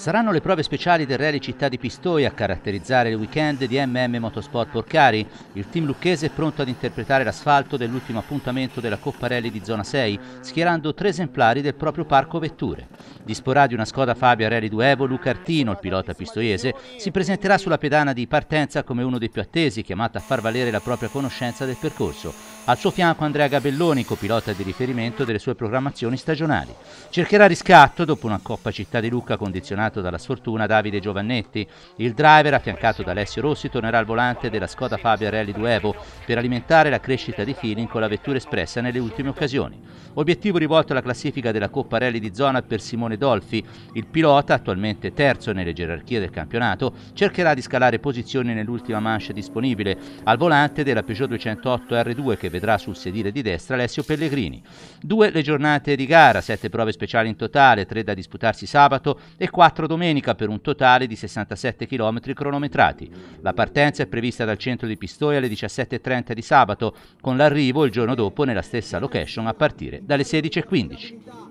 Saranno le prove speciali del Rally Città di Pistoia a caratterizzare il weekend di MM Motorsport Porcari. Il team lucchese è pronto ad interpretare l'asfalto dell'ultimo appuntamento della Coppa Rally di Zona 6, schierando tre esemplari del proprio parco vetture. Disporrà di una Skoda Fabia Rally Duevo, Luca Artino, il pilota pistoiese, si presenterà sulla pedana di partenza come uno dei più attesi, chiamato a far valere la propria conoscenza del percorso. Al suo fianco Andrea Gabelloni, copilota di riferimento delle sue programmazioni stagionali. Cercherà riscatto dopo una Coppa Città di Lucca condizionata accompagnato dalla sfortuna Davide Giovannetti. Il driver, affiancato da Alessio Rossi, tornerà al volante della Skoda Fabia Rally Duevo per alimentare la crescita di feeling con la vettura espressa nelle ultime occasioni. Obiettivo rivolto alla classifica della Coppa Rally di zona per Simone Dolfi. Il pilota, attualmente terzo nelle gerarchie del campionato, cercherà di scalare posizioni nell'ultima mancia disponibile al volante della Peugeot 208 R2 che vedrà sul sedile di destra Alessio Pellegrini. Due le giornate di gara, sette prove speciali in totale, tre da disputarsi sabato e quattro 4 domenica per un totale di 67 km cronometrati. La partenza è prevista dal centro di Pistoia alle 17.30 di sabato, con l'arrivo il giorno dopo nella stessa location a partire dalle 16.15.